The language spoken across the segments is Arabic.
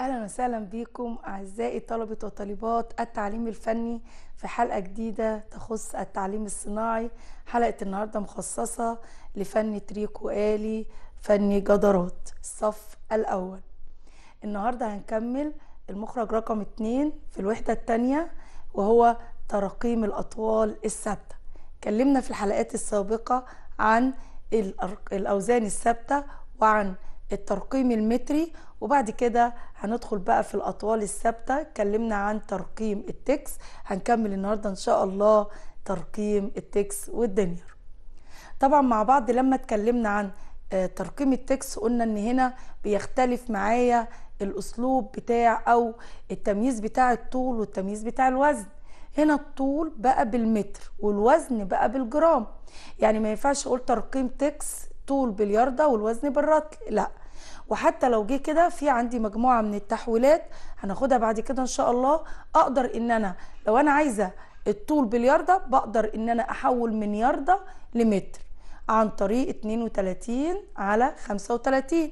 اهلا وسهلا بكم اعزائي طلبه وطالبات التعليم الفني في حلقه جديده تخص التعليم الصناعي حلقه النهارده مخصصه لفن تريكو الي فني جدارات الصف الاول النهارده هنكمل المخرج رقم اتنين في الوحده الثانيه وهو تراقيم الاطوال الثابته اتكلمنا في الحلقات السابقه عن الاوزان الثابته وعن الترقيم المتري وبعد كده هندخل بقى في الاطوال الثابته اتكلمنا عن ترقيم التكس هنكمل النهارده ان شاء الله ترقيم التكس والدنير طبعا مع بعض لما اتكلمنا عن آه، ترقيم التكس قلنا ان هنا بيختلف معايا الاسلوب بتاع او التمييز بتاع الطول والتمييز بتاع الوزن هنا الطول بقى بالمتر والوزن بقى بالجرام يعني ما ينفعش اقول ترقيم تكس طول بالياردة والوزن بالرطل لا وحتى لو جه كده في عندي مجموعه من التحويلات هناخدها بعد كده ان شاء الله اقدر ان انا لو انا عايزه الطول باليارده بقدر ان انا احول من يارده لمتر عن طريق 32 على 35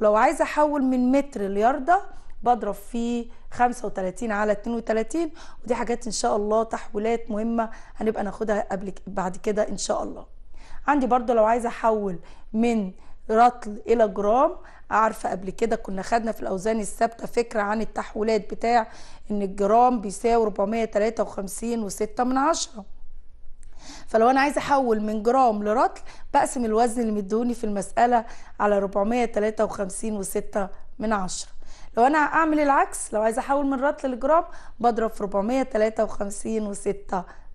ولو عايزه احول من متر ليارده بضرب في 35 على 32 ودي حاجات ان شاء الله تحويلات مهمه هنبقى ناخدها قبل بعد كده ان شاء الله عندي برضو لو عايزه احول من رطل الى جرام عارفه قبل كده كنا خدنا في الاوزان الثابته فكره عن التحويلات بتاع ان الجرام بيساوي 453 و6 من عشرة فلو انا عايزه احول من جرام لرطل بقسم الوزن اللي مدوني في المساله على 453 و6 من عشرة لو انا اعمل العكس لو عايزه احول من رطل لجرام بضرب في 453 و6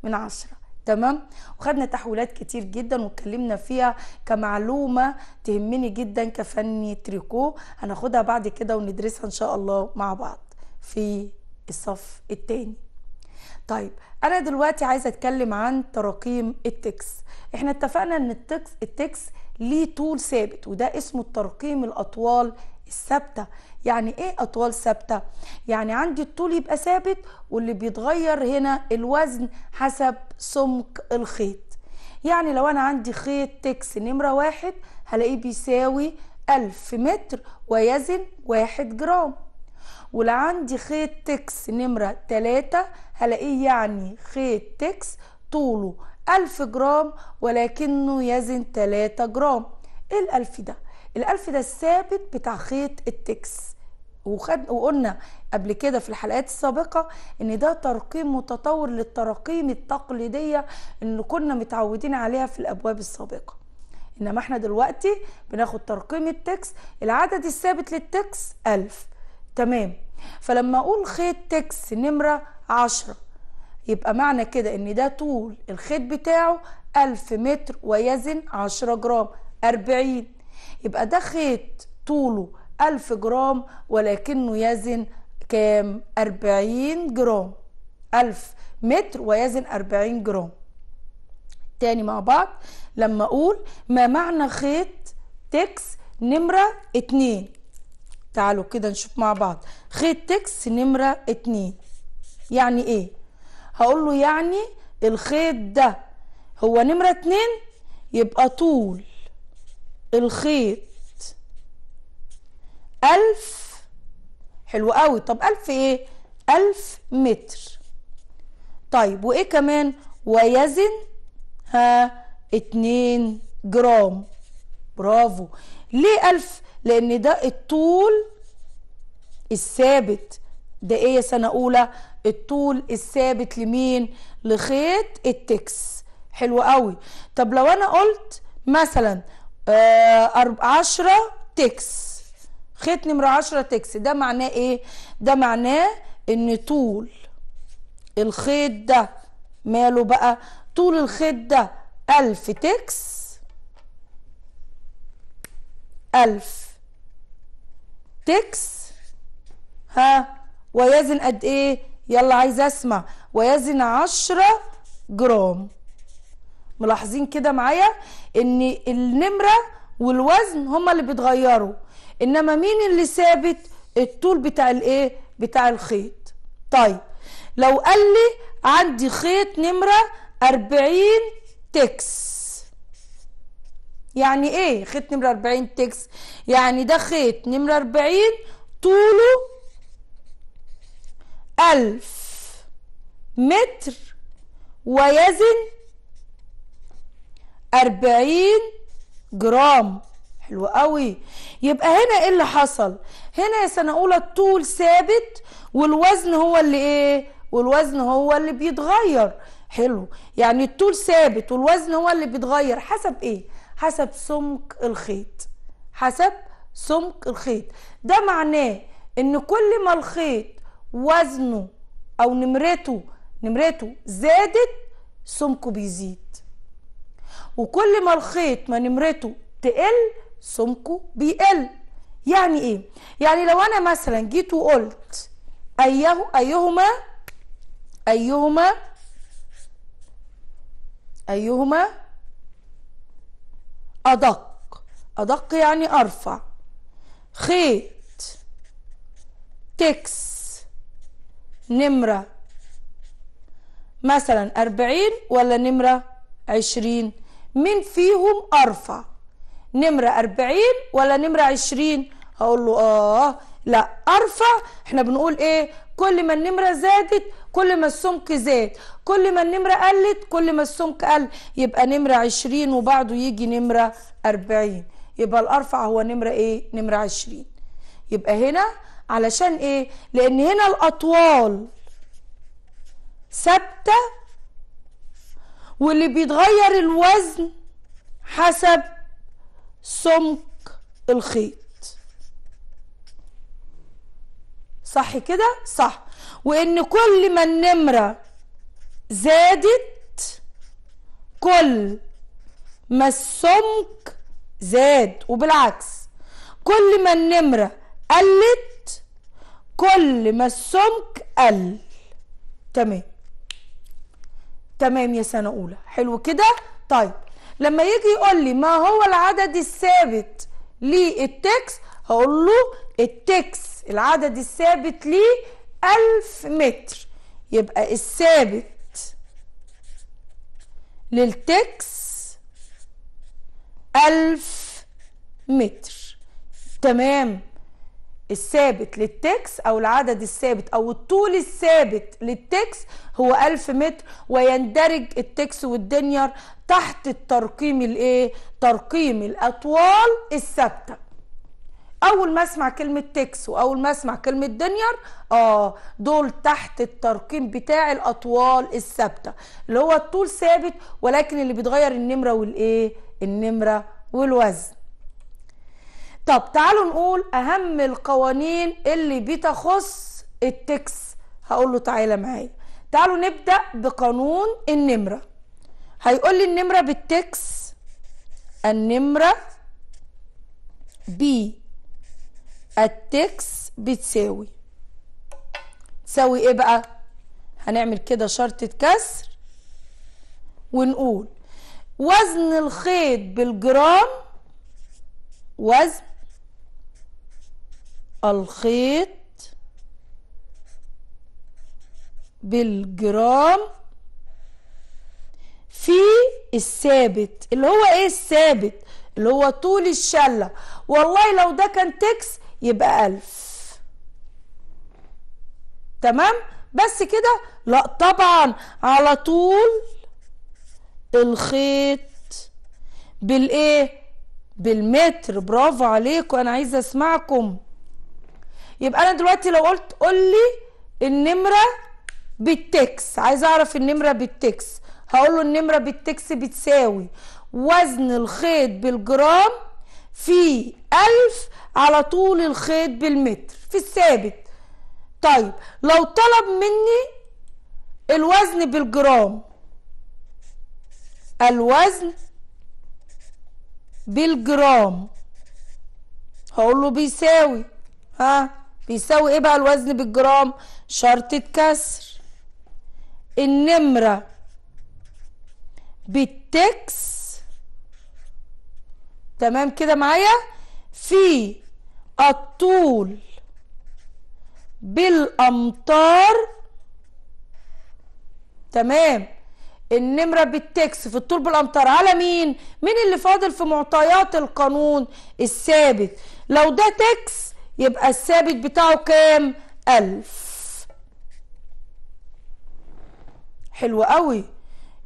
من عشرة تمام وخدنا تحويلات كتير جدا واتكلمنا فيها كمعلومه تهمني جدا كفني تريكو هناخدها بعد كده وندرسها ان شاء الله مع بعض في الصف الثاني طيب انا دلوقتي عايزه اتكلم عن تراقيم التكس احنا اتفقنا ان التكس التكس ليه طول ثابت وده اسمه الترقيم الاطوال الثابته يعني ايه اطوال ثابته يعني عندي الطول يبقى ثابت واللي بيتغير هنا الوزن حسب سمك الخيط يعني لو انا عندي خيط تكس نمره واحد هلاقيه بيساوي ألف متر ويزن واحد جرام ولو عندي خيط تكس نمرة تلاتة هلاقيه يعني خيط تكس طوله ألف جرام ولكنه يزن تلاتة جرام ايه الألف ده؟ الألف ده الثابت بتاع خيط التكس وخد وقلنا قبل كده في الحلقات السابقة ان ده ترقيم متطور للتراقيم التقليدية اللي كنا متعودين عليها في الابواب السابقة انما احنا دلوقتي بناخد ترقيم التكس العدد الثابت للتكس الف تمام فلما اقول خيط تكس نمرة عشرة يبقى معنى كده ان ده طول الخيط بتاعه الف متر ويزن عشرة جرام اربعين يبقى ده خيط طوله 1000 جرام ولكنه يزن كام 40 جرام 1000 متر ويزن 40 جرام تاني مع بعض لما اقول ما معنى خيط تكس نمرة اتنين تعالوا كده نشوف مع بعض خيط تكس نمرة اتنين يعني ايه هقول له يعني الخيط ده هو نمرة اتنين يبقى طول الخيط ألف حلو قوي طب ألف إيه؟ ألف متر طيب وإيه كمان ويزن ها اتنين جرام برافو ليه ألف؟ لأن ده الطول الثابت ده إيه يا سنة أولى؟ الطول الثابت لمين؟ لخيط التكس حلو قوي طب لو أنا قلت مثلا 10 آه، تكس خيط نمرة 10 تكس ده معناه ايه ده معناه ان طول الخيط ده ماله بقى طول الخيط ده ألف تكس ألف تكس ها ويزن قد ايه يلا عايزه اسمع ويزن 10 جرام ملاحظين كده معايا ان النمره والوزن هما اللي بيتغيروا انما مين اللي ثابت الطول بتاع الايه بتاع الخيط طيب لو قال لي عندي خيط نمره 40 تكس يعني ايه خيط نمره 40 تكس يعني ده خيط نمره 40 طوله 1000 متر ويزن 40 جرام حلو قوي يبقى هنا ايه اللي حصل هنا يا سنه اولى الطول ثابت والوزن هو اللي ايه والوزن هو اللي بيتغير حلو يعني الطول ثابت والوزن هو اللي بيتغير حسب ايه حسب سمك الخيط حسب سمك الخيط ده معناه ان كل ما الخيط وزنه او نمرته نمرته زادت سمكه بيزيد وكل ما الخيط ما نمرته تقل سمكه بيقل يعني ايه يعني لو انا مثلا جيت وقلت ايه ايهما ايهما ايهما ادق ادق يعني ارفع خيط تكس نمرة مثلا أربعين ولا نمرة عشرين مين فيهم ارفع نمرة 40 ولا نمرة 20 هقول له اه لا ارفع احنا بنقول ايه كل ما النمرة زادت كل ما السمك زاد كل ما النمرة قلت كل ما السمك قل يبقى نمرة 20 وبعده يجي نمرة 40 يبقى الارفع هو نمرة ايه نمرة 20 يبقى هنا علشان ايه لان هنا الاطوال ثابته واللي بيتغير الوزن حسب سمك الخيط صح كده صح وان كل ما النمرة زادت كل ما السمك زاد وبالعكس كل ما النمرة قلت كل ما السمك قل تمام تمام يا سنة أولى حلو كده طيب لما يجي يقول لي ما هو العدد الثابت للتكس هقول له التكس العدد الثابت ليه ألف متر يبقى الثابت للتكس ألف متر تمام الثابت للتكس او العدد الثابت او الطول الثابت للتكس هو 1000 متر ويندرج التكس والدنيار تحت الترقيم الايه ترقيم الاطوال الثابته اول ما اسمع كلمه تكس واول ما اسمع كلمه دنيار اه دول تحت الترقيم بتاع الاطوال الثابته اللي هو الطول ثابت ولكن اللي بيتغير النمره والايه النمره والوزن طب تعالوا نقول اهم القوانين اللي بتخص التكس هقول له تعالى معايا تعالوا نبدا بقانون النمره هيقول لي النمره بالتكس النمره ب التكس بتساوي تساوي ايه بقى هنعمل كده شرطه كسر ونقول وزن الخيط بالجرام وزن الخيط بالجرام في الثابت اللي هو ايه الثابت اللي هو طول الشلة والله لو ده كان تكس يبقى ألف تمام بس كده لا طبعا على طول الخيط بالايه بالمتر برافو عليكم انا عايزه اسمعكم يبقى انا دلوقتي لو قلت قول لي النمره بالتكس عايزه اعرف النمره بالتكس هقول له النمره بالتكس بتساوي وزن الخيط بالجرام في ألف على طول الخيط بالمتر في الثابت طيب لو طلب مني الوزن بالجرام الوزن بالجرام هقول له بيساوي ها بيساوي ايه بقى الوزن بالجرام شرطة كسر النمرة بالتكس تمام كده معايا في الطول بالامتار تمام النمرة بالتكس في الطول بالامتار على مين مين اللي فاضل في معطيات القانون الثابت لو ده تكس يبقى الثابت بتاعه كام ألف حلو قوي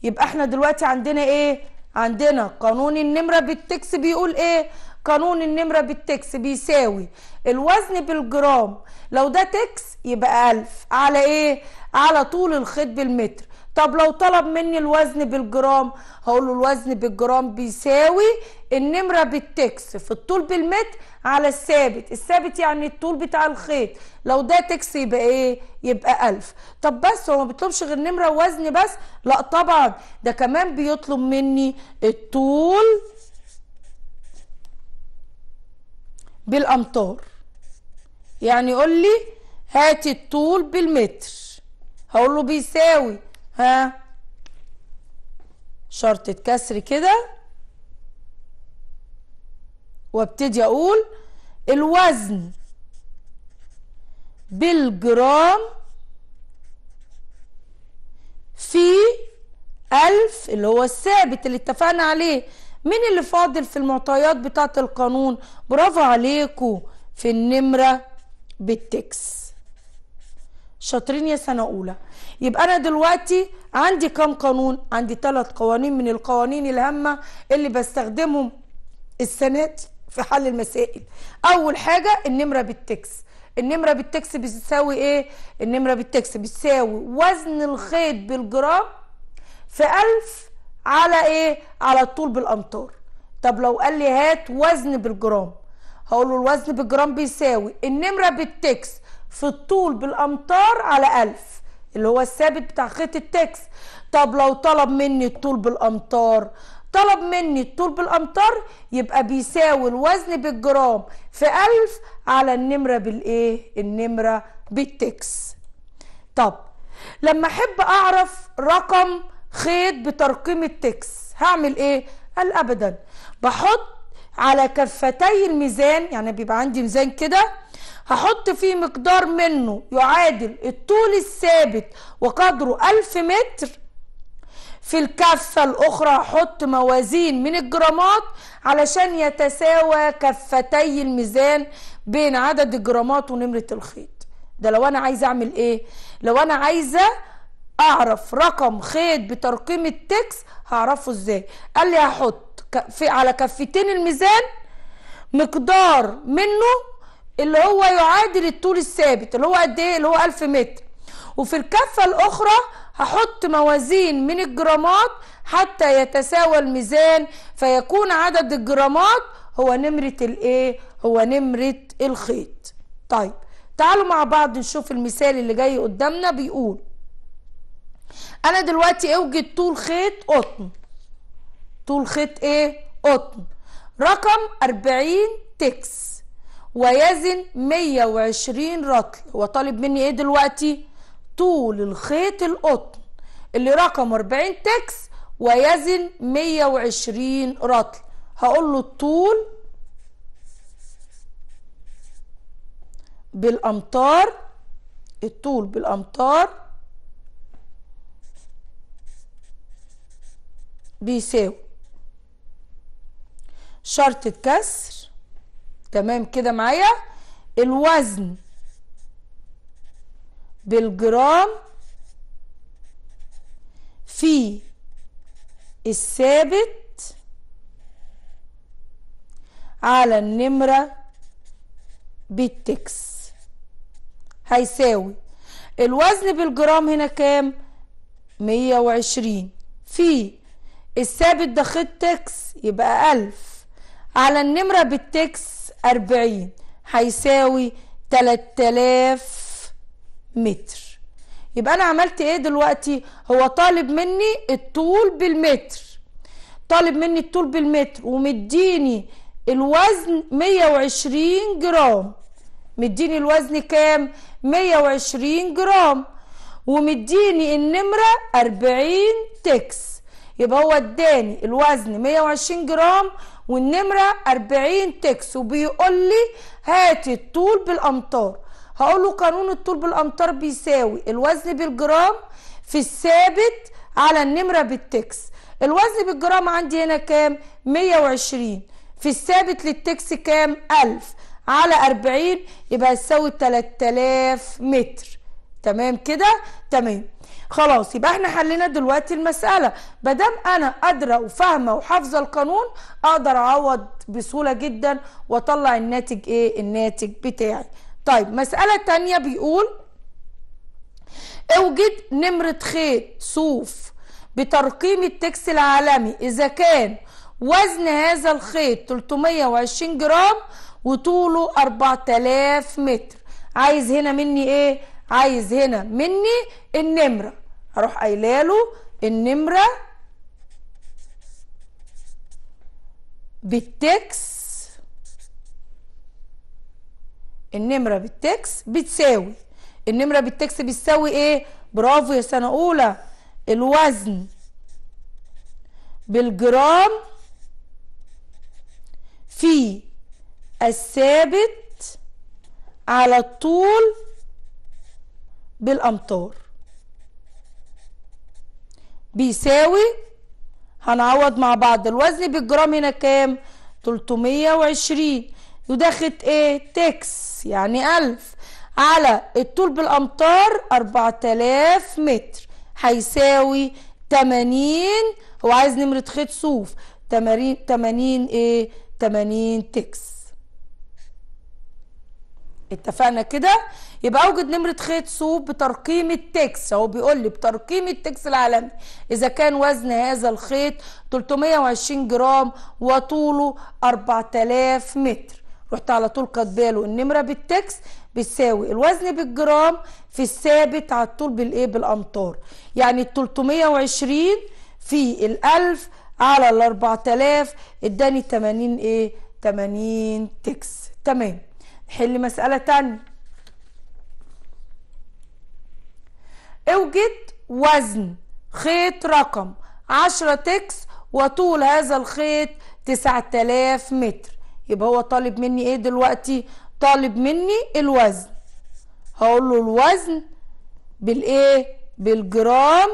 يبقى احنا دلوقتي عندنا ايه عندنا قانون النمرة بالتكس بيقول ايه قانون النمرة بالتكس بيساوي الوزن بالجرام لو ده تكس يبقى ألف على ايه على طول الخيط بالمتر طب لو طلب مني الوزن بالجرام هقول له الوزن بالجرام بيساوي النمره بالتكس في الطول بالمتر على الثابت الثابت يعني الطول بتاع الخيط لو ده تكس يبقى ايه يبقى 1000 طب بس هو ما بيطلبش غير نمره ووزن بس لا طبعا ده كمان بيطلب مني الطول بالامتار يعني يقول لي هات الطول بالمتر هقول له بيساوي ها شرطة كسر كده وابتدي اقول الوزن بالجرام في ألف اللي هو الثابت اللي اتفقنا عليه مين اللي فاضل في المعطيات بتاعة القانون برافو عليكم في النمرة بالتكس شاطرين يا سنة أولى يبقى أنا دلوقتي عندي كام قانون عندي ثلاث قوانين من القوانين الهامة اللي بستخدمهم السنة دي في حل المسائل اول حاجه النمره بالتكس النمره بالتكس بتساوي ايه النمره بالتكس بتساوي وزن الخيط بالجرام في 1000 على ايه على الطول بالامتار طب لو قال لي هات وزن بالجرام هقول له الوزن بالجرام بيساوي النمره بالتكس في الطول بالامتار على 1000 اللي هو الثابت بتاع خيط التكس طب لو طلب مني الطول بالامتار طلب مني الطول بالامتار يبقى بيساوي الوزن بالجرام في ألف على النمرة بالايه النمرة بالتكس طب لما احب اعرف رقم خيط بترقيم التكس هعمل ايه قال ابدا بحط على كفتي الميزان يعني بيبقى عندي ميزان كده هحط فيه مقدار منه يعادل الطول الثابت وقدره 1000 متر في الكفة الأخرى هحط موازين من الجرامات علشان يتساوى كفتي الميزان بين عدد الجرامات ونمرة الخيط ده لو أنا عايزة أعمل إيه؟ لو أنا عايزة أعرف رقم خيط بترقيم التكس هعرفه إزاي؟ قال لي هحط في على كفتين الميزان مقدار منه اللي هو يعادل الطول الثابت اللي هو قد إيه؟ اللي هو 1000 متر وفي الكفة الأخرى هحط موازين من الجرامات حتى يتساوى الميزان فيكون عدد الجرامات هو نمرة الايه هو نمرة الخيط طيب تعالوا مع بعض نشوف المثال اللي جاي قدامنا بيقول انا دلوقتي اوجد طول خيط قطن طول خيط ايه قطن رقم 40 تكس ويزن 120 رطل هو طالب مني ايه دلوقتي طول الخيط القطن اللي رقمه 40 تكس ويزن 120 رطل هقول له الطول بالامتار الطول بالامتار بيساوي شرط الكسر تمام كده معايا الوزن بالجرام في الثابت على النمرة بالتكس هيساوي الوزن بالجرام هنا كام 120 في الثابت ده خط تكس يبقى 1000 على النمرة بالتكس 40 هيساوي 3000 متر يبقى انا عملت ايه دلوقتي هو طالب مني الطول بالمتر طالب مني الطول بالمتر ومديني الوزن 120 جرام مديني الوزن كام 120 جرام ومديني النمرة 40 تكس يبقى هو اداني الوزن 120 جرام والنمرة 40 تكس وبيقول لي هاتي الطول بالامتار هقول له قانون الطول بالامتار بيساوي الوزن بالجرام في الثابت على النمره بالتكس الوزن بالجرام عندي هنا كام 120 في الثابت للتكس كام 1000 على 40 يبقى هتساوي 3000 متر تمام كده تمام خلاص يبقى احنا حلينا دلوقتي المسألة مادام انا قادرة وفاهمة وحافظة القانون اقدر اعوض بسهولة جدا واطلع الناتج ايه الناتج بتاعي طيب مسألة تانية بيقول اوجد نمرة خيط صوف بترقيم التكس العالمي إذا كان وزن هذا الخيط 320 جرام وطوله 4000 متر عايز هنا مني ايه عايز هنا مني النمرة هروح قايله له النمرة بالتكس النمره بالتكس بتساوي النمره بالتكس بتساوي ايه برافو يا سنه اولى الوزن بالجرام في الثابت على الطول بالامتار بيساوي هنعوض مع بعض الوزن بالجرام هنا كام 320 يدخل ايه تكس يعني ألف على الطول بالأمتار 4000 متر هيساوي 80 هو عايز نمرة خيط صوف 80 ايه 80 تكس اتفقنا كده يبقى اوجد نمره خيط صوف بترقيم التكس هو بيقول لي بترقيم التكس العالمي اذا كان وزن هذا الخيط 320 جرام وطوله 4000 متر رحت على طول كاتباله النمره بالتكس بتساوي الوزن بالجرام في الثابت على طول بالايه بالامتار يعني ال 320 في ال 1000 على ال 4000 اداني 80 ايه 80 تكس تمام نحل مساله ثانيه اوجد وزن خيط رقم 10 تكس وطول هذا الخيط 9000 متر يبقى هو طالب مني ايه دلوقتي طالب مني الوزن هقول له الوزن بالايه بالجرام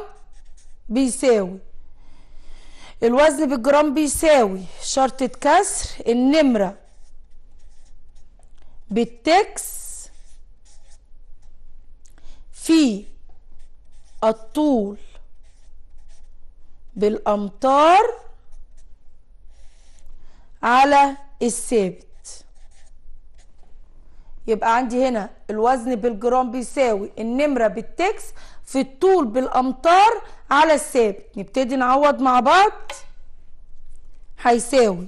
بيساوي الوزن بالجرام بيساوي شرطة كسر النمرة بالتكس في الطول بالأمتار على الثابت يبقى عندي هنا الوزن بالجرام بيساوي النمرة بالتكس في الطول بالأمتار على الثابت نبتدي نعوض مع بعض هيساوي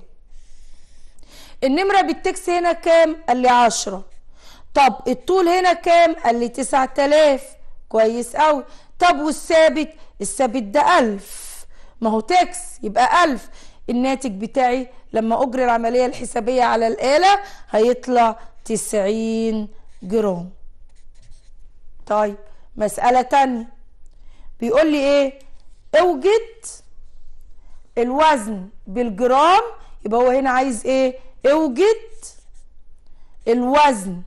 النمرة بالتكس هنا كام؟ قال لي 10 طب الطول هنا كام؟ قال لي 9000 كويس قوي طب والثابت؟ الثابت ده 1000 ما هو تكس يبقى 1000 الناتج بتاعي لما أجري العملية الحسابية على الآلة هيطلع 90 جرام طيب مسألة تانية بيقول لي إيه اوجد الوزن بالجرام يبقى هو هنا عايز إيه اوجد الوزن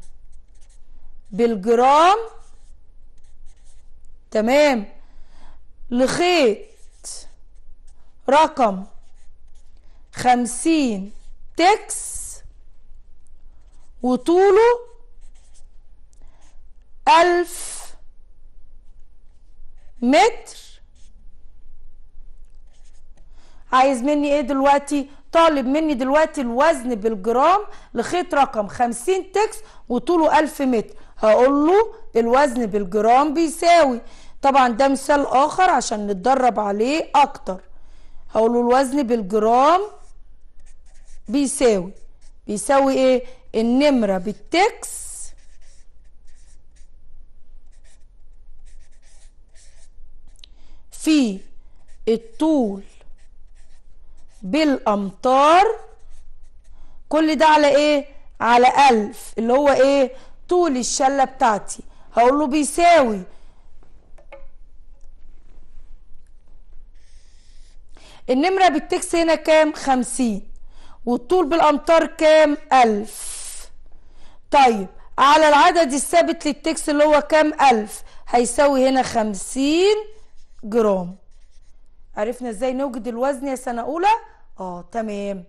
بالجرام تمام لخيط رقم خمسين تكس وطوله ألف متر عايز مني ايه دلوقتي طالب مني دلوقتي الوزن بالجرام لخيط رقم خمسين تكس وطوله ألف متر هقول له الوزن بالجرام بيساوي طبعا ده مثال اخر عشان نتدرب عليه اكتر هقول له الوزن بالجرام بيساوي بيساوي ايه النمرة بالتكس في الطول بالامتار كل ده على ايه على ألف اللي هو ايه طول الشلة بتاعتي هقول له بيساوي النمرة بالتكس هنا كام خمسين والطول بالامتار كام ألف طيب على العدد الثابت للتكس اللي هو كام ألف هيساوي هنا خمسين جرام عرفنا ازاي نوجد الوزن يا سنة أولى اه تمام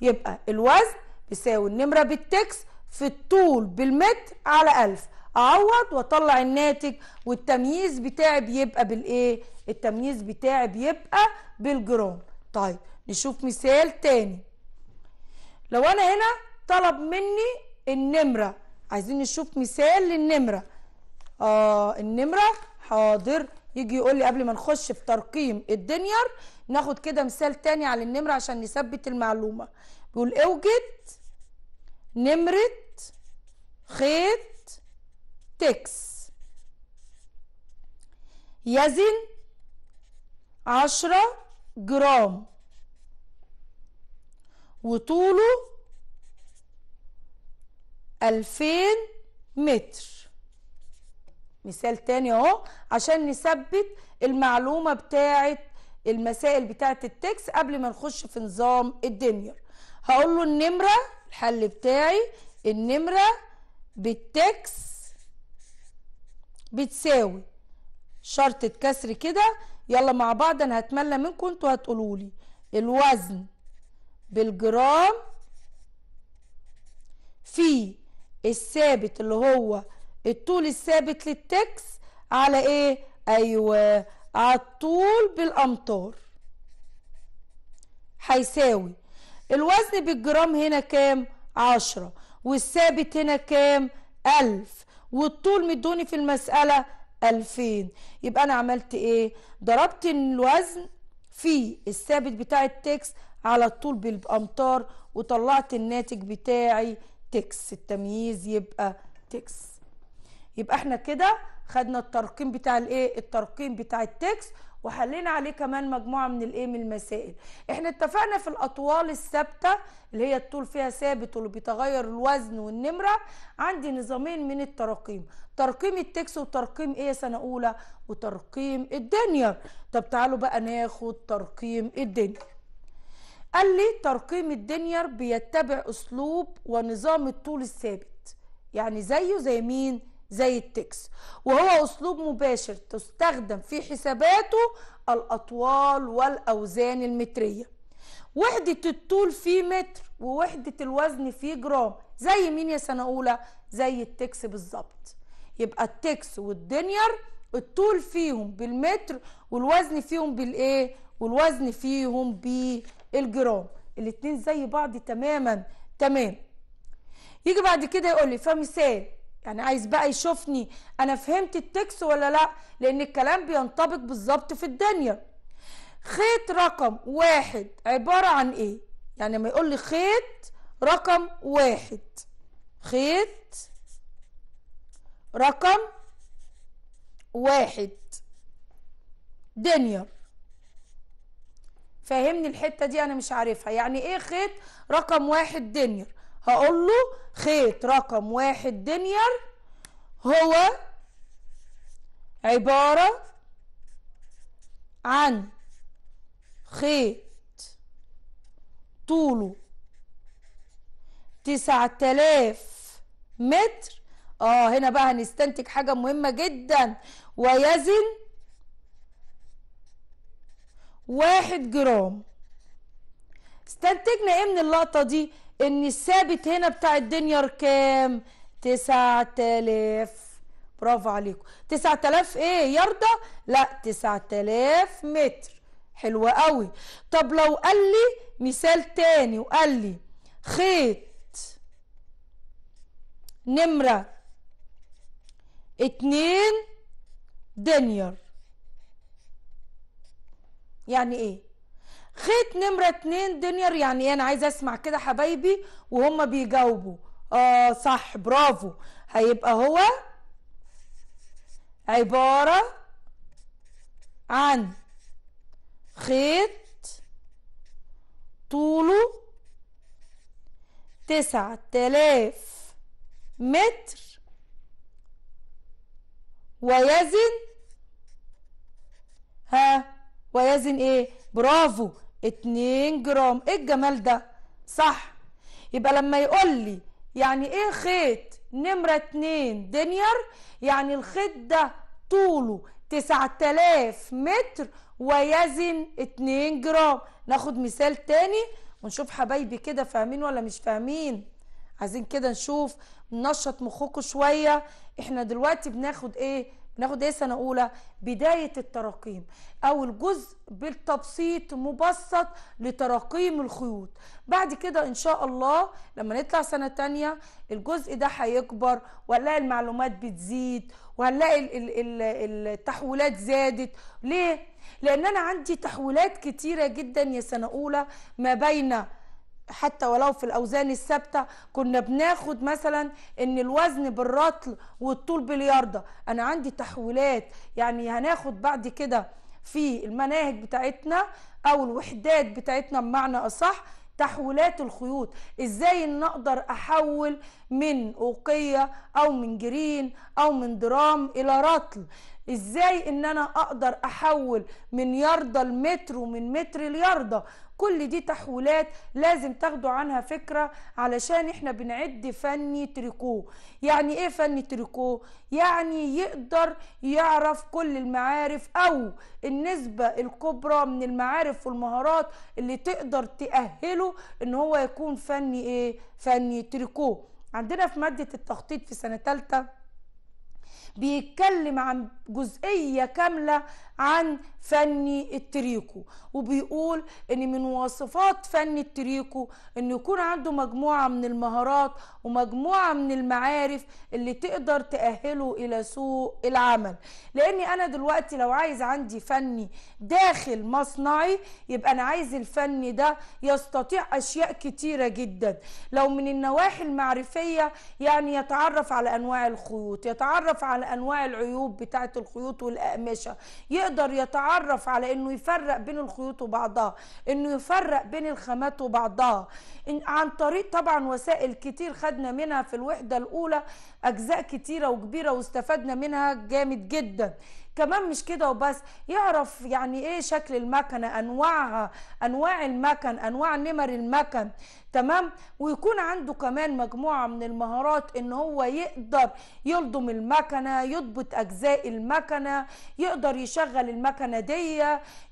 يبقى الوزن بيساوي النمرة بالتكس في الطول بالمتر على ألف أعوض وأطلع الناتج والتمييز بتاعي بيبقى بالإيه؟ التمييز بتاعي بيبقى بالجرام طيب نشوف مثال تاني لو انا هنا طلب مني النمره عايزين نشوف مثال للنمره اه النمره حاضر يجي يقول لي قبل ما نخش في ترقيم الدنيار ناخد كده مثال تاني على النمره عشان نثبت المعلومه بيقول اوجد نمره خيط تكس يزن عشرة جرام وطوله ألفين متر مثال تاني اهو عشان نثبت المعلومة بتاعة المسائل بتاعة التكس قبل ما نخش في نظام الدنيا هقول له النمرة الحل بتاعي النمرة بالتكس بتساوي شرطة كسر كده يلا مع بعض انا هتملى منكم انتوا هتقولوا لي الوزن بالجرام في الثابت اللي هو الطول الثابت للتكس على ايه ايوه على الطول بالامتار هيساوي الوزن بالجرام هنا كام عشرة والثابت هنا كام ألف والطول مدوني في المسألة ألفين يبقى أنا عملت إيه ضربت الوزن في الثابت بتاع التكس على طول بالامتار وطلعت الناتج بتاعي تكس التمييز يبقى تكس يبقى احنا كده خدنا الترقيم بتاع الايه الترقيم بتاع التكس وحلينا عليه كمان مجموعه من الايه من المسائل احنا اتفقنا في الاطوال الثابته اللي هي الطول فيها ثابت واللي بيتغير الوزن والنمره عندي نظامين من التراقيم ترقيم التكس وترقيم ايه سنه اولى وترقيم الدنيا طب تعالوا بقى ناخد ترقيم الدنيا قال لي ترقيم الدنيار بيتبع اسلوب ونظام الطول الثابت يعني زيه زي مين زي التكس وهو اسلوب مباشر تستخدم في حساباته الاطوال والاوزان المتريه وحده الطول في متر ووحده الوزن في جرام زي مين يا سنه اولى زي التكس بالظبط يبقى التكس والدنيار الطول فيهم بالمتر والوزن فيهم بالايه والوزن فيهم بالجرام الجرام الاثنين زي بعض تماما تمام يجي بعد كده يقول لي فمثال يعني عايز بقى يشوفني انا فهمت التكس ولا لا لان الكلام بينطبق بالظبط في الدنيا خيط رقم واحد عبارة عن ايه يعني ما يقول لي خيط رقم واحد خيط رقم واحد دنيا فهمني الحته دي انا مش عارفها يعني ايه خيط رقم واحد دنير هقول له خيط رقم واحد دنير هو عباره عن خيط طوله تسعة آلاف متر اه هنا بقى هنستنتج حاجة مهمة جدا ويزن واحد جرام استنتجنا ايه من اللقطه دي ان الثابت هنا بتاع الدنيا كام تلاف برافو عليكم تلاف ايه يرضى لا تلاف متر حلوة قوي طب لو قال لي مثال تاني وقال لي خيط نمرة اتنين دنيار يعني ايه خيط نمرة اتنين دنير يعني ايه انا عايزه اسمع كده حبايبي وهم بيجاوبوا اه صح برافو هيبقى هو عبارة عن خيط طوله تسعة آلاف متر ويزن ها ويزن ايه برافو 2 جرام ايه الجمال ده صح يبقى لما يقول لي يعني ايه خيط نمرة 2 دنير يعني الخيط ده طوله 9000 متر ويزن 2 جرام ناخد مثال تاني ونشوف حبايبي كده فاهمين ولا مش فاهمين عايزين كده نشوف ننشط مخكم شويه احنا دلوقتي بناخد ايه بناخد ايه سنه اولى بدايه التراقيم او الجزء بالتبسيط مبسط لتراقيم الخيوط بعد كده ان شاء الله لما نطلع سنه تانية الجزء ده هيكبر وهنلاقي المعلومات بتزيد وهنلاقي التحويلات زادت ليه لان انا عندي تحويلات كتيره جدا يا سنه اولى ما بين حتى ولو في الاوزان الثابته كنا بناخد مثلا ان الوزن بالرطل والطول باليارده انا عندي تحويلات يعني هناخد بعد كده في المناهج بتاعتنا او الوحدات بتاعتنا بمعنى اصح تحويلات الخيوط ازاي ان اقدر احول من اوقية او من جرين او من درام الى رطل ازاي ان انا اقدر احول من ياردة لمتر ومن متر لياردة كل دي تحويلات لازم تاخدوا عنها فكرة علشان احنا بنعد فني تريكو يعني ايه فني تريكو يعني يقدر يعرف كل المعارف او النسبة الكبرى من المعارف والمهارات اللي تقدر تأهله ان هو يكون فني ايه فني تريكو عندنا في مادة التخطيط في سنة ثالثة بيتكلم عن جزئية كاملة عن فني التريكو وبيقول ان من مواصفات فني التريكو ان يكون عنده مجموعة من المهارات ومجموعة من المعارف اللي تقدر تأهله الى سوق العمل لاني انا دلوقتي لو عايز عندي فني داخل مصنعي يبقى انا عايز الفني ده يستطيع اشياء كتيرة جدا لو من النواحي المعرفية يعني يتعرف على انواع الخيوط يتعرف على انواع العيوب بتاعت الخيوط والاقمشة يقدر يتعرف يتعرف على انه يفرق بين الخيوط وبعضها انه يفرق بين الخامات وبعضها عن طريق طبعا وسائل كتير خدنا منها في الوحدة الاولى اجزاء كتيرة وكبيرة واستفدنا منها جامد جدا كمان مش كده وبس يعرف يعني ايه شكل المكنه انواعها انواع المكن انواع نمر المكن تمام ويكون عنده كمان مجموعة من المهارات ان هو يقدر يلضم المكنة يضبط اجزاء المكنة يقدر يشغل المكنة دي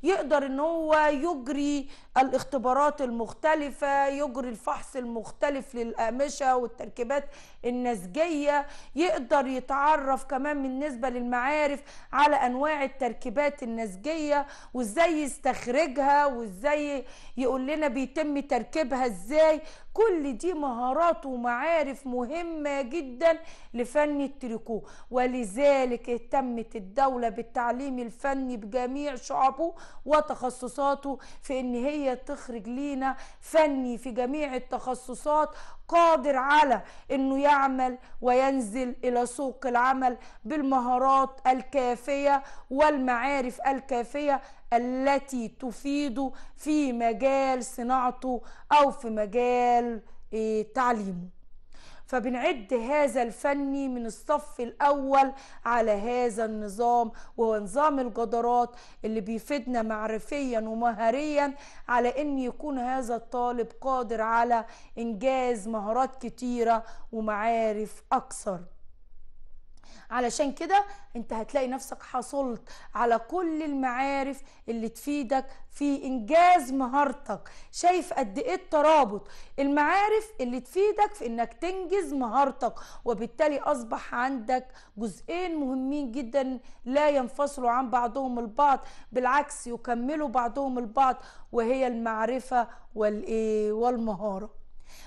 يقدر ان هو يجري الاختبارات المختلفة يجري الفحص المختلف للأقمشة والتركيبات النسجية يقدر يتعرف كمان بالنسبة للمعارف على أنواع التركيبات النسجية وإزاي يستخرجها وإزاي يقول لنا بيتم تركيبها إزاي Okay. كل دي مهارات ومعارف مهمة جدا لفن التريكو ولذلك اهتمت الدولة بالتعليم الفني بجميع شعبه وتخصصاته في ان هي تخرج لينا فني في جميع التخصصات قادر على انه يعمل وينزل الى سوق العمل بالمهارات الكافية والمعارف الكافية التي تفيده في مجال صناعته او في مجال يكمل إيه، تعليمه فبنعد هذا الفني من الصف الأول على هذا النظام وهو نظام الجدارات اللي بيفيدنا معرفيا ومهاريا على أن يكون هذا الطالب قادر على إنجاز مهارات كتيرة ومعارف أكثر علشان كده انت هتلاقي نفسك حصلت على كل المعارف اللي تفيدك في انجاز مهارتك شايف قد ايه الترابط المعارف اللي تفيدك في انك تنجز مهارتك وبالتالي اصبح عندك جزئين مهمين جدا لا ينفصلوا عن بعضهم البعض بالعكس يكملوا بعضهم البعض وهي المعرفه والايه والمهاره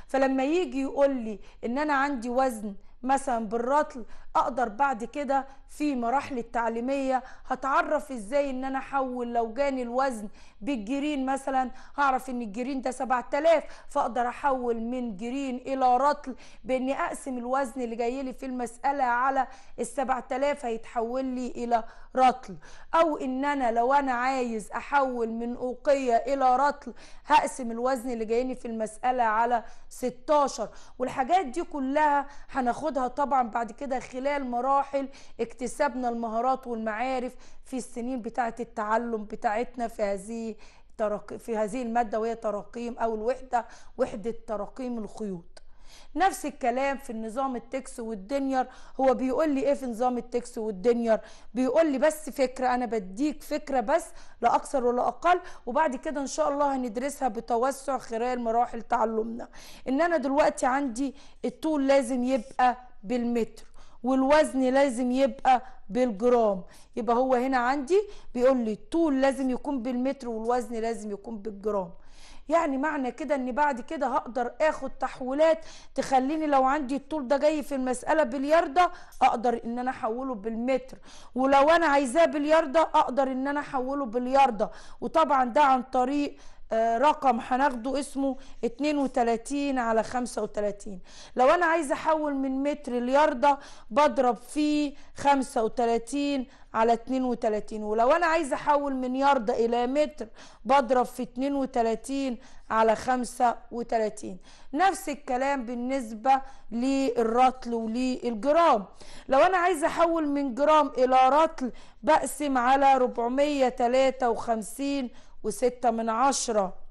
فلما يجي يقول لي ان انا عندي وزن مثلا بالرطل اقدر بعد كده في مراحل التعليميه هتعرف ازاي ان انا احول لو جاني الوزن بالجرين مثلا هعرف ان الجرين ده 7000 فاقدر احول من جرين الى رطل باني اقسم الوزن اللي جاي لي في المساله على ال 7000 هيتحول لي الى رطل او ان انا لو انا عايز احول من اوقيه الى رطل هقسم الوزن اللي جايني في المساله على 16 والحاجات دي كلها هناخدها طبعا بعد كده خلال خلال مراحل اكتسابنا المهارات والمعارف في السنين بتاعه التعلم بتاعتنا في هذه في هذه الماده وهي تراقيم او الوحده وحده تراقيم الخيوط نفس الكلام في النظام التكس والدنيار هو بيقول لي ايه في نظام التكس والدنيار بيقول لي بس فكره انا بديك فكره بس لا اكثر ولا اقل وبعد كده ان شاء الله هندرسها بتوسع خلال مراحل تعلمنا ان انا دلوقتي عندي الطول لازم يبقى بالمتر والوزن لازم يبقى بالجرام يبقى هو هنا عندي بيقول لي الطول لازم يكون بالمتر والوزن لازم يكون بالجرام يعني معنى كده ان بعد كده هقدر اخد تحويلات تخليني لو عندي الطول ده جاي في المساله باليارده اقدر ان انا احوله بالمتر ولو انا عايزاه باليارده اقدر ان انا احوله باليارده وطبعا ده عن طريق آه، رقم هناخده اسمه 32 على 35 لو انا عايزه احول من متر لياردة بضرب فيه 35 على 32 ولو انا عايزه احول من ياردة الى متر بضرب في 32 على 35 نفس الكلام بالنسبه للرطل وللجرام لو انا عايزه احول من جرام الى رطل بقسم على 453 وستة من عشرة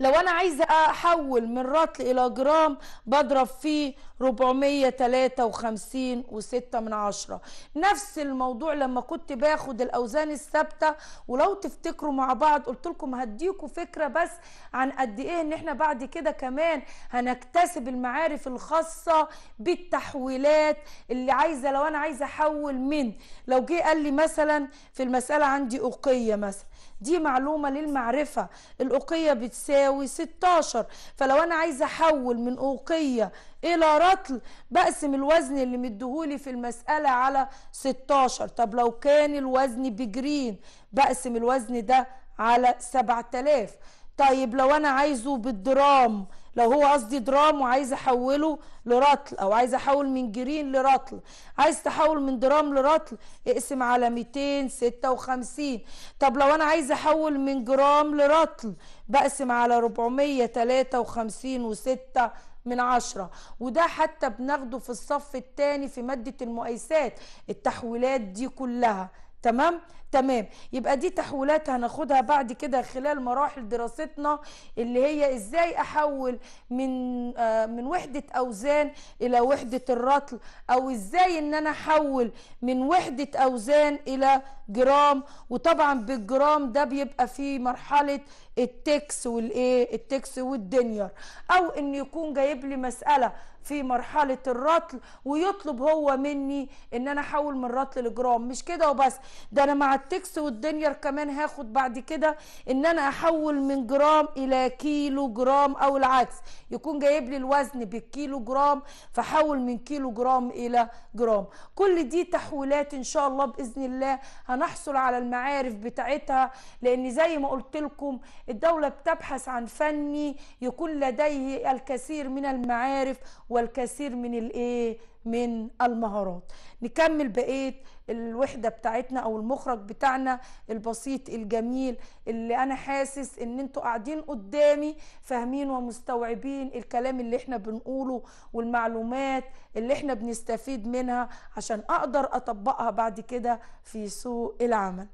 لو انا عايزه احول من رطل الى جرام بضرب فيه 453 و من عشرة نفس الموضوع لما كنت باخد الاوزان الثابته ولو تفتكروا مع بعض قلت لكم هديكم فكره بس عن قد ايه ان احنا بعد كده كمان هنكتسب المعارف الخاصه بالتحويلات اللي عايزه لو انا عايزه احول من لو جه قال لي مثلا في المساله عندي اوقيه مثلا دي معلومه للمعرفه الاوقيه بتساوي 16 فلو انا عايزه احول من اوقيه الى رطل بقسم الوزن اللي مديهولي في المساله على 16 طب لو كان الوزن بجرين بقسم الوزن ده على 7000 طيب لو انا عايزه بالدرام لو هو قصدي درام وعايز احوله لرطل او عايز احول من جرين لرطل عايز تحول من درام لرطل اقسم على 256 طب لو انا عايز احول من جرام لرطل بقسم على 453 و6 من عشرة وده حتى بناخده في الصف الثاني في مادة المقايسات التحويلات دي كلها تمام تمام يبقى دي تحولات هناخدها بعد كده خلال مراحل دراستنا اللي هي ازاي احول من آه من وحده اوزان الى وحده الرطل او ازاي ان انا احول من وحده اوزان الى جرام وطبعا بالجرام ده بيبقى في مرحله التكس والايه التكس والدنيار او ان يكون جايب لي مساله في مرحلة الرطل ويطلب هو مني ان انا احول من رطل لجرام مش كده وبس ده انا مع التكس والدنيا كمان هاخد بعد كده ان انا احول من جرام الى كيلو جرام او العكس يكون جايب لي الوزن بالكيلو جرام فحول من كيلو جرام الى جرام كل دي تحويلات ان شاء الله باذن الله هنحصل على المعارف بتاعتها لان زي ما قلت لكم الدوله بتبحث عن فني يكون لديه الكثير من المعارف والكثير من الايه من المهارات نكمل بقيه الوحده بتاعتنا او المخرج بتاعنا البسيط الجميل اللي انا حاسس ان انتوا قاعدين قدامي فاهمين ومستوعبين الكلام اللي احنا بنقوله والمعلومات اللي احنا بنستفيد منها عشان اقدر اطبقها بعد كده في سوق العمل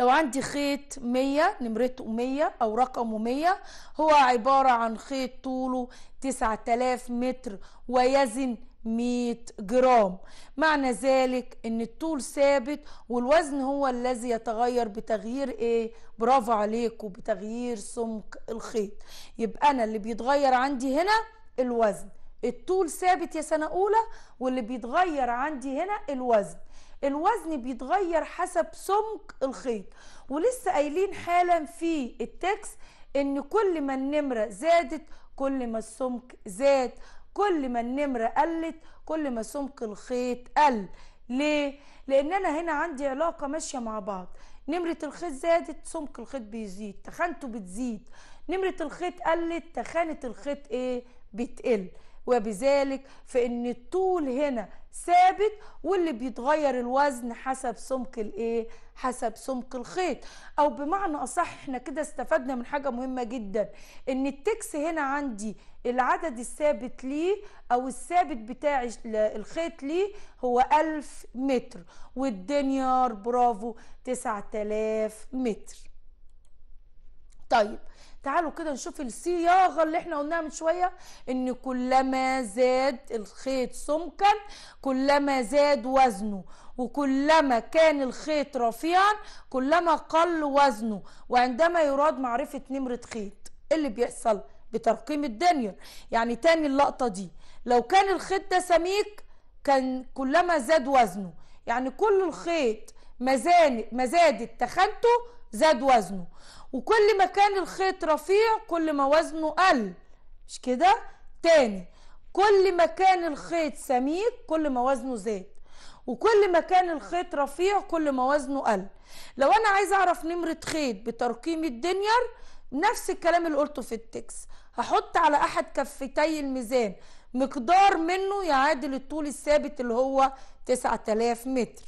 لو عندي خيط 100 نمرته 100 او رقمه 100 هو عبارة عن خيط طوله 9000 متر ويزن 100 جرام معنى ذلك ان الطول ثابت والوزن هو الذي يتغير بتغيير ايه برافو عليكم بتغيير سمك الخيط يبقى انا اللي بيتغير عندي هنا الوزن الطول ثابت يا سنة اولى واللي بيتغير عندي هنا الوزن الوزن بيتغير حسب سمك الخيط ولسه قايلين حالا في التكست ان كل ما النمره زادت كل ما السمك زاد كل ما النمره قلت كل ما سمك الخيط قل ليه لان انا هنا عندي علاقه ماشيه مع بعض نمره الخيط زادت سمك الخيط بيزيد تخانته بتزيد نمره الخيط قلت تخانه الخيط ايه بتقل وبذلك فإن الطول هنا ثابت واللي بيتغير الوزن حسب سمك الايه حسب سمك الخيط او بمعنى اصح احنا كده استفدنا من حاجه مهمه جدا ان التكس هنا عندي العدد الثابت ليه او الثابت بتاع الخيط ليه هو 1000 متر والدنيار برافو 9000 متر طيب تعالوا كده نشوف الصياغه اللي احنا قلناها من شويه ان كلما زاد الخيط سمكا كلما زاد وزنه وكلما كان الخيط رفيعا كلما قل وزنه وعندما يراد معرفه نمره خيط ايه اللي بيحصل بترقيم الدنيا يعني تاني اللقطه دي لو كان الخيط ده سميك كان كلما زاد وزنه يعني كل الخيط ما زادت تخنته زاد وزنه وكل ما كان الخيط رفيع كل ما وزنه قل مش كده تاني كل ما كان الخيط سميك كل ما وزنه زاد وكل ما كان الخيط رفيع كل ما وزنه قل لو انا عايز اعرف نمرة خيط بترقيم الدنيار نفس الكلام اللي قلته في التكس هحط على احد كفتي الميزان مقدار منه يعادل الطول الثابت اللي هو 9000 متر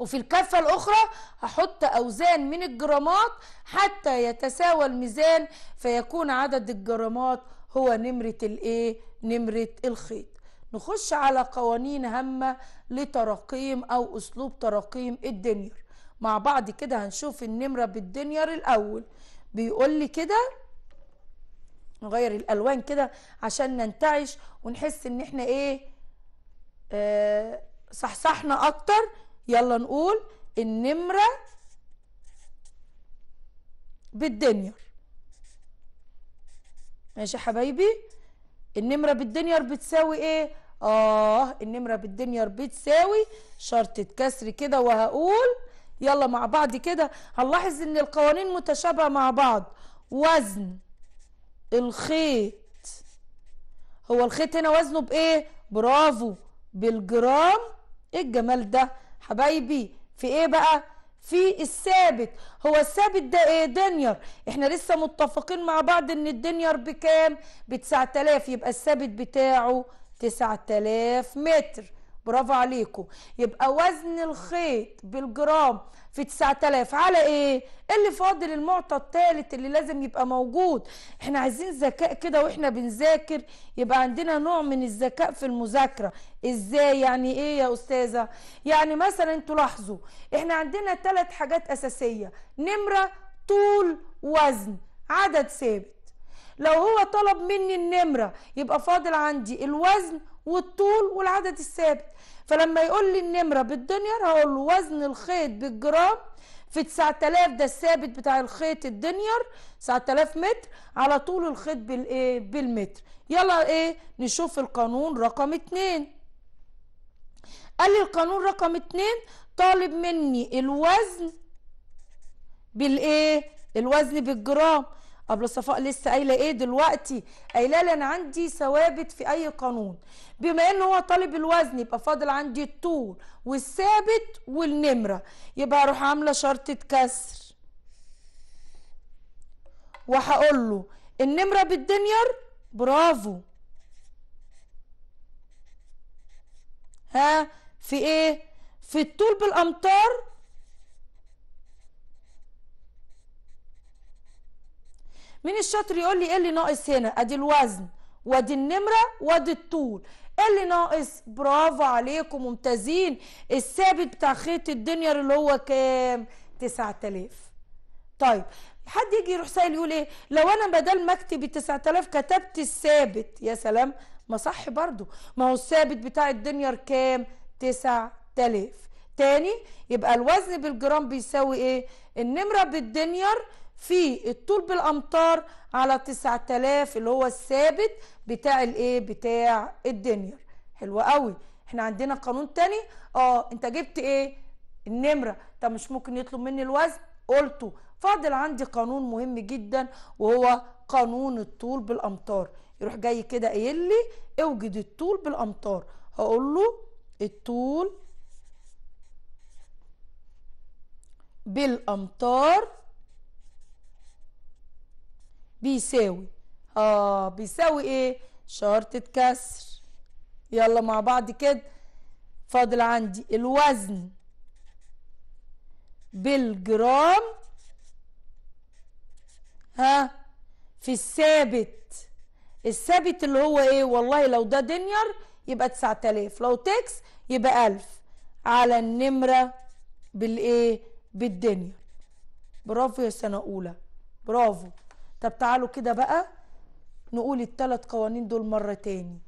وفي الكفة الأخرى هحط أوزان من الجرامات حتى يتساوى الميزان فيكون عدد الجرامات هو نمرة الايه؟ نمرة الخيط نخش على قوانين هامة لتراقيم أو أسلوب تراقيم الدنير مع بعض كده هنشوف النمرة بالدنير الأول بيقول لي كده نغير الألوان كده عشان ننتعش ونحس إن احنا إيه آه صحصحنا أكتر يلا نقول النمرة بالدنيار ماشي يا حبايبي النمرة بالدنيار بتساوي ايه اه النمرة بالدنيار بتساوي شرطة كسر كده وهقول يلا مع بعض كده هنلاحظ ان القوانين متشابهة مع بعض وزن الخيط هو الخيط هنا وزنه بايه برافو بالجرام ايه الجمال ده حبايبي في ايه بقى في الثابت هو الثابت ده ايه دينير احنا لسه متفقين مع بعض ان الدينير بكام ب 9000 يبقى الثابت بتاعه 9000 متر برافو عليكم يبقى وزن الخيط بالجرام في 9000 على ايه اللي فاضل المعطى الثالث اللي لازم يبقى موجود احنا عايزين ذكاء كده واحنا بنذاكر يبقى عندنا نوع من الذكاء في المذاكره ازاي يعني ايه يا استاذه يعني مثلا تلاحظوا احنا عندنا ثلاث حاجات اساسيه نمره طول وزن عدد ثابت لو هو طلب مني النمره يبقى فاضل عندي الوزن والطول والعدد الثابت فلما يقول لي النمرة بالدنيار هقول له وزن الخيط بالجرام في 9000 ده الثابت بتاع الخيط الدنيار 9000 متر على طول الخيط بالايه بالمتر يلا ايه نشوف القانون رقم 2 قال لي القانون رقم 2 طالب مني الوزن بالايه الوزن بالجرام قبل صفاء لسه قايله ايه دلوقتي قايله لي انا عندي ثوابت في اي قانون بما ان هو طالب الوزن يبقى فاضل عندي الطول والثابت والنمره يبقى اروح عامله شرطه كسر وهقول له النمره بالدنيار برافو ها في ايه في الطول بالامتار مين الشاطر يقول لي ايه اللي ناقص هنا ادي الوزن وادي النمره وادي الطول ايه اللي ناقص برافو عليكم ممتازين الثابت بتاع خيط الدنيا اللي هو كام 9000 طيب حد يجي يروح سائل يقول ايه لو انا بدل ما اكتب 9000 كتبت الثابت يا سلام ما صح برضو ما هو الثابت بتاع الدنيا كام 9000 تاني يبقى الوزن بالجرام بيساوي ايه النمره بالدنيار في الطول بالامتار على 9000 اللي هو الثابت بتاع الايه بتاع الدنيا حلو قوي احنا عندنا قانون تاني اه انت جبت ايه النمره طب مش ممكن يطلب مني الوزن قلته فاضل عندي قانون مهم جدا وهو قانون الطول بالامتار يروح جاي كده قايل لي اوجد الطول بالامتار هقول له الطول بالامتار بيساوي اه بيساوي ايه شرطة كسر يلا مع بعض كده فاضل عندي الوزن بالجرام ها في الثابت الثابت اللي هو ايه والله لو ده دينير يبقى 9000 لو تكس يبقى 1000 على النمرة بالايه بالدنيا برافو يا سنة اولى برافو طب تعالوا كده بقى نقول الثلاث قوانين دول مرة تاني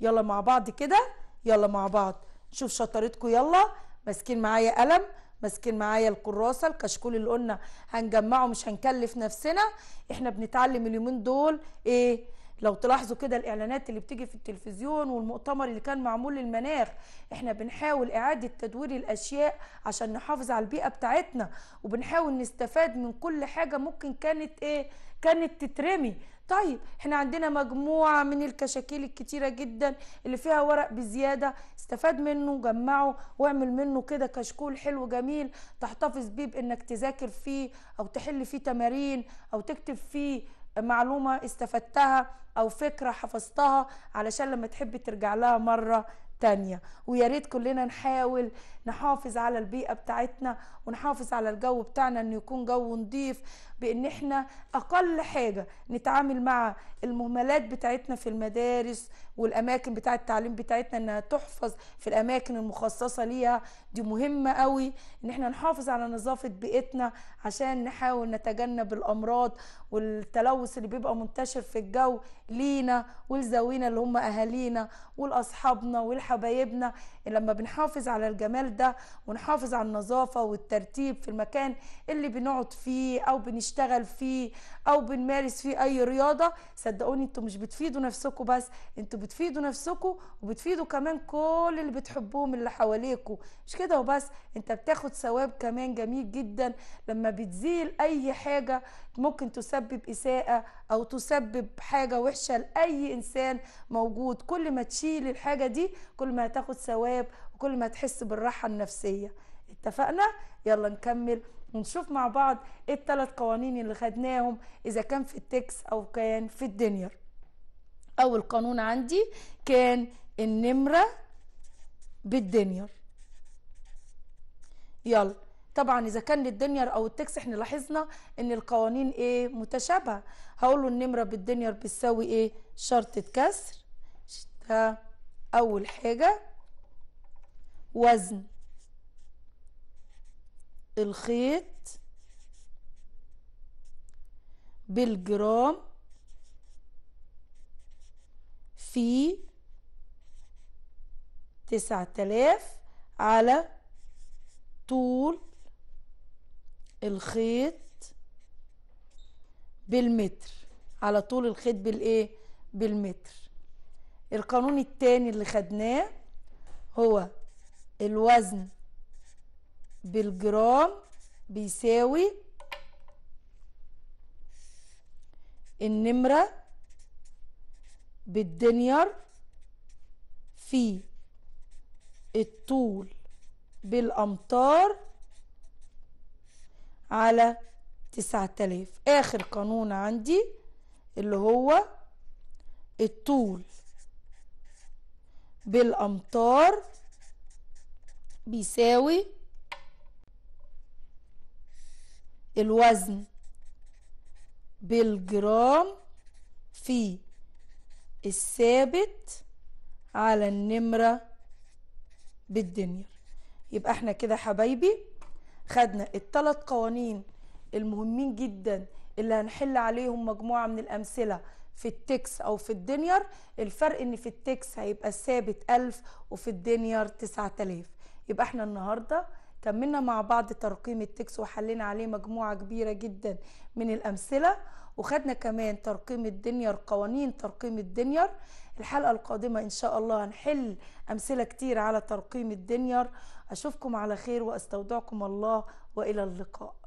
يلا مع بعض كده يلا مع بعض شوف شطارتكم يلا ماسكين معايا قلم ماسكين معايا الكراسه الكشكول اللي قلنا هنجمعه مش هنكلف نفسنا احنا بنتعلم اليومين دول ايه لو تلاحظوا كده الاعلانات اللي بتيجي في التلفزيون والمؤتمر اللي كان معمول للمناخ احنا بنحاول اعاده تدوير الاشياء عشان نحافظ على البيئه بتاعتنا وبنحاول نستفاد من كل حاجه ممكن كانت ايه كانت تترمي طيب احنا عندنا مجموعة من الكشاكيل الكتيرة جدا اللي فيها ورق بزيادة استفاد منه جمعه واعمل منه كده كشكول حلو جميل تحتفظ بيه بانك تذاكر فيه او تحل فيه تمارين او تكتب فيه معلومه استفدتها او فكره حفظتها علشان لما تحبي ترجع لها مره تانية ويا ريت كلنا نحاول نحافظ على البيئة بتاعتنا ونحافظ على الجو بتاعنا انه يكون جو نضيف بان احنا اقل حاجة نتعامل مع المهملات بتاعتنا في المدارس والاماكن بتاعة التعليم بتاعتنا انها تحفظ في الاماكن المخصصة ليها دي مهمه قوي ان احنا نحافظ على نظافه بيئتنا عشان نحاول نتجنب الامراض والتلوث اللي بيبقى منتشر في الجو لينا ولزوينا اللي هم اهالينا والاصحابنا والحبايبنا لما بنحافظ على الجمال ده ونحافظ على النظافة والترتيب في المكان اللي بنقعد فيه أو بنشتغل فيه أو بنمارس فيه أي رياضة صدقوني انتوا مش بتفيدوا نفسكم بس انتوا بتفيدوا نفسكم وبتفيدوا كمان كل اللي بتحبوهم اللي حواليكوا مش كده وبس انت بتاخد ثواب كمان جميل جدا لما بتزيل أي حاجة ممكن تسبب إساءة او تسبب حاجه وحشه لاي انسان موجود كل ما تشيل الحاجه دي كل ما هتاخد ثواب وكل ما تحس بالراحه النفسيه اتفقنا يلا نكمل ونشوف مع بعض ايه الثلاث قوانين اللي خدناهم اذا كان في التكس او كان في الدنيا اول قانون عندي كان النمره بالدنيا يلا طبعا اذا كان الدنيا او التكس احنا لاحظنا ان القوانين ايه متشابهه هقول له النمره بالدنيا بتساوي ايه شرطه كسر ده اول حاجه وزن الخيط بالجرام في تسعة آلاف على طول الخيط بالمتر على طول الخيط بالايه بالمتر القانون التاني اللي خدناه هو الوزن بالجرام بيساوي النمرة بالدنيار في الطول بالأمتار على تسعة آلاف آخر قانون عندي اللي هو الطول بالأمتار بيساوي الوزن بالجرام في الثابت على النمرة بالدنيا يبقى احنا كده حبايبي خدنا الثلاث قوانين المهمين جدا اللي هنحل عليهم مجموعه من الامثله في التكس او في الدنيار الفرق ان في التكس هيبقى ثابت 1000 وفي الدنيار 9000 يبقى احنا النهارده كملنا مع بعض ترقيم التكس وحلينا عليه مجموعه كبيره جدا من الامثله وخدنا كمان ترقيم الدنيار قوانين ترقيم الدنيار الحلقه القادمه ان شاء الله هنحل امثله كتير على ترقيم الدنيار أشوفكم على خير وأستودعكم الله وإلى اللقاء